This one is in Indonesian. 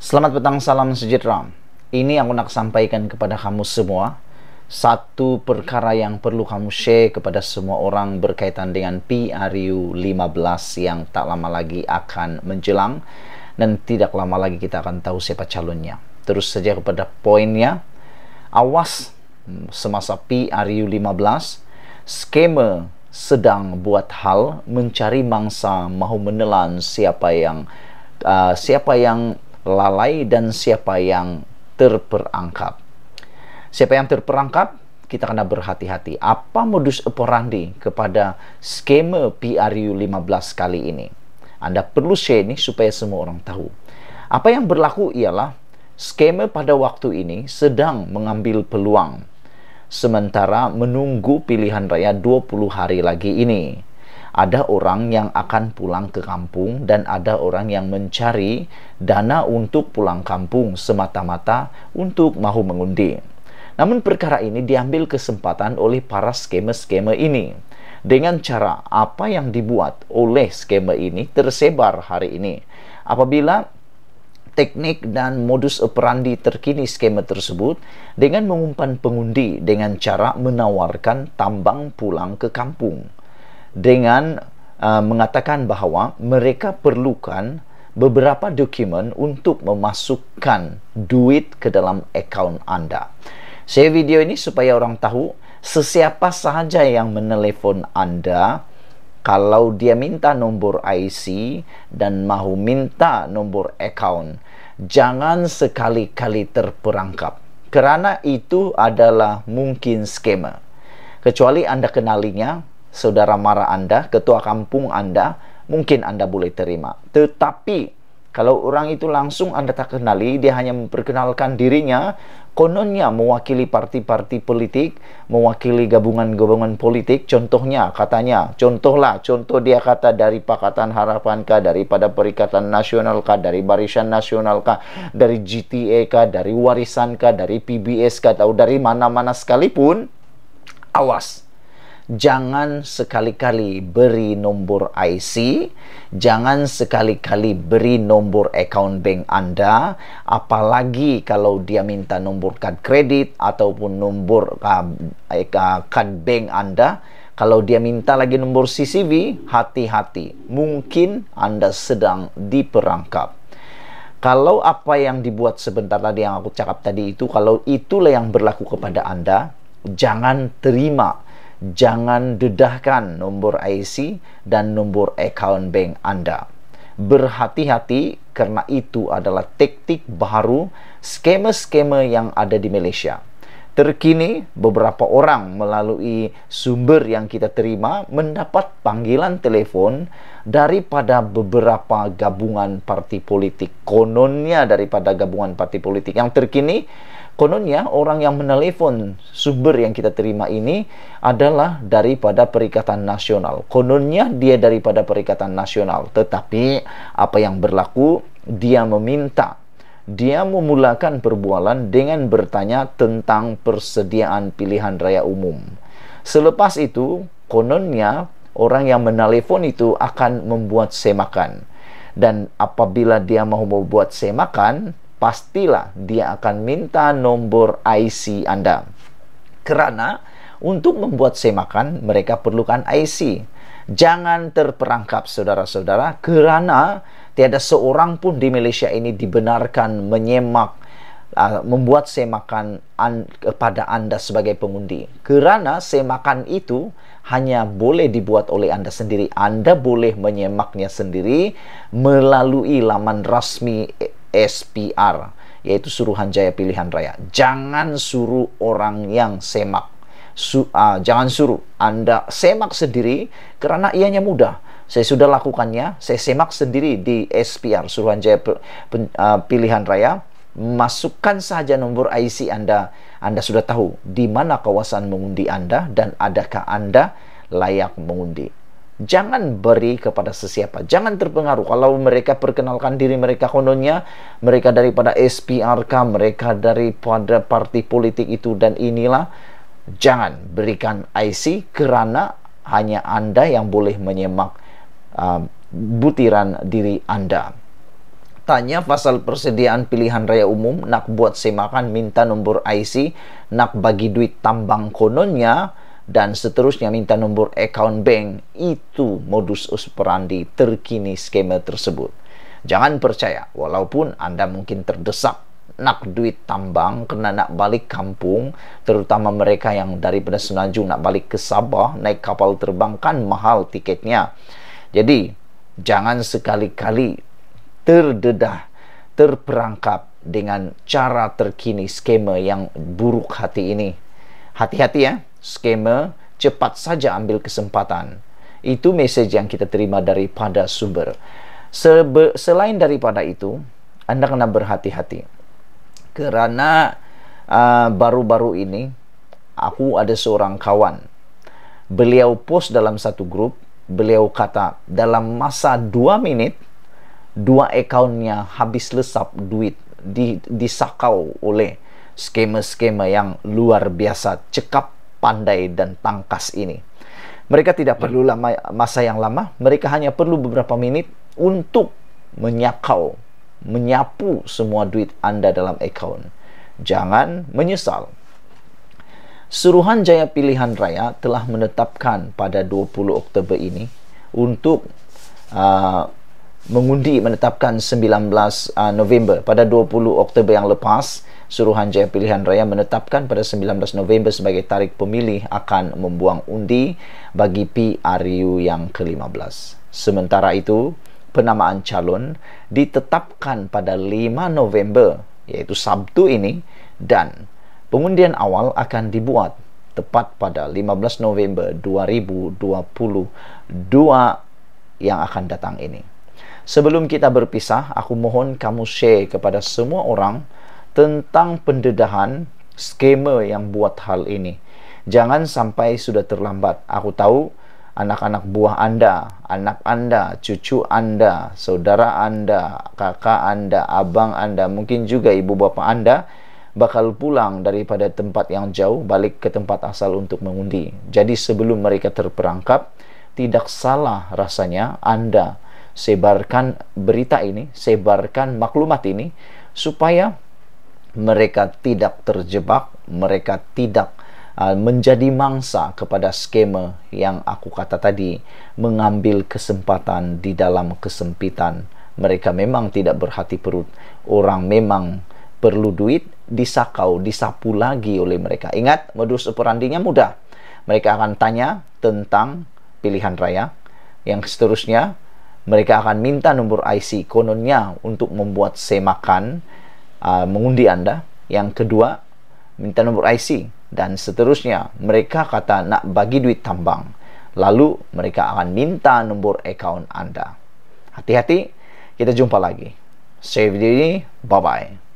Selamat petang, salam sejahtera. Ini aku nak sampaikan kepada kamu semua satu perkara yang perlu kamu share kepada semua orang berkaitan dengan PRU 15 yang tak lama lagi akan menjelang dan tidak lama lagi kita akan tahu siapa calonnya. Terus saja kepada poinnya, awas hmm, semasa PRU 15 skema sedang buat hal mencari mangsa mahu menelan siapa yang uh, siapa yang lalai dan siapa yang terperangkap. Siapa yang terperangkap, kita kena berhati-hati. Apa modus operandi kepada skema PRU 15 kali ini? Anda perlu share ini supaya semua orang tahu. Apa yang berlaku ialah skema pada waktu ini sedang mengambil peluang sementara menunggu pilihan raya 20 hari lagi ini ada orang yang akan pulang ke kampung dan ada orang yang mencari dana untuk pulang kampung semata-mata untuk mahu mengundi. Namun perkara ini diambil kesempatan oleh para skema-skema ini. Dengan cara apa yang dibuat oleh skema ini tersebar hari ini. Apabila teknik dan modus operandi terkini skema tersebut dengan mengumpan pengundi dengan cara menawarkan tambang pulang ke kampung dengan uh, mengatakan bahawa mereka perlukan beberapa dokumen untuk memasukkan duit ke dalam akaun anda. saya video ini supaya orang tahu sesiapa sahaja yang menelepon anda kalau dia minta nombor IC dan mahu minta nombor akaun jangan sekali-kali terperangkap kerana itu adalah mungkin skema kecuali anda kenalinya saudara mara Anda, ketua kampung Anda, mungkin Anda boleh terima. Tetapi kalau orang itu langsung Anda tak kenali, dia hanya memperkenalkan dirinya, kononnya mewakili parti-parti politik, mewakili gabungan-gabungan politik. Contohnya, katanya, contohlah, contoh dia kata dari Pakatan Harapan kah, daripada Perikatan Nasional kah, dari Barisan Nasional kah, dari GTA kah, dari Warisan kah, dari PBS kah, atau dari mana-mana sekalipun, awas jangan sekali-kali beri nombor IC, jangan sekali-kali beri nombor account bank Anda, apalagi kalau dia minta nombor kad kredit ataupun nombor uh, uh, kad bank Anda. Kalau dia minta lagi nombor CCTV, hati-hati. Mungkin Anda sedang diperangkap kalau apa yang dibuat sebentar tadi yang aku cakap tadi itu kalau itulah yang berlaku kepada Anda jangan terima Jangan dedahkan nomor IC dan nomor account bank Anda. Berhati-hati karena itu adalah taktik baru skema-skema yang ada di Malaysia. Terkini, beberapa orang melalui sumber yang kita terima mendapat panggilan telepon daripada beberapa gabungan parti politik. Kononnya daripada gabungan parti politik yang terkini Kononnya orang yang menelepon sumber yang kita terima ini adalah daripada Perikatan Nasional. Kononnya dia daripada Perikatan Nasional, tetapi apa yang berlaku dia meminta dia memulakan perbualan dengan bertanya tentang persediaan pilihan raya umum. Selepas itu, kononnya orang yang menelepon itu akan membuat semakan. Dan apabila dia mau membuat semakan, pastilah dia akan minta nomor IC Anda. kerana untuk membuat semakan, mereka perlukan IC. Jangan terperangkap saudara-saudara kerana tiada seorang pun di Malaysia ini dibenarkan menyemak membuat semakan an, kepada Anda sebagai pengundi. kerana semakan itu hanya boleh dibuat oleh Anda sendiri. Anda boleh menyemaknya sendiri melalui laman rasmi SPR yaitu suruhan jaya pilihan raya. Jangan suruh orang yang semak. Su, uh, jangan suruh Anda semak sendiri karena ianya mudah. Saya sudah lakukannya, saya semak sendiri di SPR suruhan jaya ah, pilihan raya. Masukkan saja nomor IC Anda. Anda sudah tahu di mana kawasan mengundi Anda dan adakah Anda layak mengundi. Jangan beri kepada sesiapa. Jangan terpengaruh. Kalau mereka perkenalkan diri mereka kononnya, mereka daripada SPRK, mereka daripada partai politik itu dan inilah. Jangan berikan IC kerana hanya Anda yang boleh menyemak uh, butiran diri Anda. Tanya pasal persediaan pilihan raya umum, nak buat semakan minta nomor IC, nak bagi duit tambang kononnya, dan seterusnya minta nombor akaun bank itu modus operandi terkini skema tersebut. Jangan percaya walaupun anda mungkin terdesak nak duit tambang kena nak balik kampung terutama mereka yang dari Semenanjung nak balik ke Sabah naik kapal terbang kan mahal tiketnya. Jadi jangan sekali-kali terdedah terperangkap dengan cara terkini skema yang buruk hati ini. Hati-hati ya skema cepat saja ambil kesempatan itu mesej yang kita terima daripada sumber Sebe- selain daripada itu anda kena berhati-hati kerana uh, baru-baru ini aku ada seorang kawan beliau post dalam satu grup beliau kata dalam masa dua minit dua akaunnya habis lesap duit di disakau oleh skema-skema yang luar biasa cekap pandai dan tangkas ini. Mereka tidak ya. perlu lama, masa yang lama, mereka hanya perlu beberapa minit untuk menyakau, menyapu semua duit Anda dalam akaun. Jangan menyesal. Suruhan Jaya Pilihan Raya telah menetapkan pada 20 Oktober ini untuk uh, mengundi menetapkan 19 uh, November pada 20 Oktober yang lepas Suruhanjaya Pilihan Raya menetapkan pada 19 November sebagai tarikh pemilih akan membuang undi bagi PRU yang ke-15. Sementara itu, penamaan calon ditetapkan pada 5 November iaitu Sabtu ini dan pengundian awal akan dibuat tepat pada 15 November 2022 yang akan datang ini. Sebelum kita berpisah, aku mohon kamu share kepada semua orang tentang pendedahan skema yang buat hal ini. Jangan sampai sudah terlambat. Aku tahu anak-anak buah Anda, anak Anda, cucu Anda, saudara Anda, kakak Anda, abang Anda, mungkin juga ibu bapa Anda bakal pulang daripada tempat yang jauh balik ke tempat asal untuk mengundi. Jadi sebelum mereka terperangkap, tidak salah rasanya Anda sebarkan berita ini, sebarkan maklumat ini supaya mereka tidak terjebak, mereka tidak uh, menjadi mangsa kepada skema yang aku kata tadi mengambil kesempatan di dalam kesempitan. Mereka memang tidak berhati perut. Orang memang perlu duit disakau, disapu lagi oleh mereka. Ingat, modus operandinya mudah. Mereka akan tanya tentang pilihan raya. Yang seterusnya, mereka akan minta nombor IC kononnya untuk membuat semakan uh, mengundi anda yang kedua minta nombor IC dan seterusnya mereka kata nak bagi duit tambang lalu mereka akan minta nombor akaun anda hati-hati kita jumpa lagi save video ini bye-bye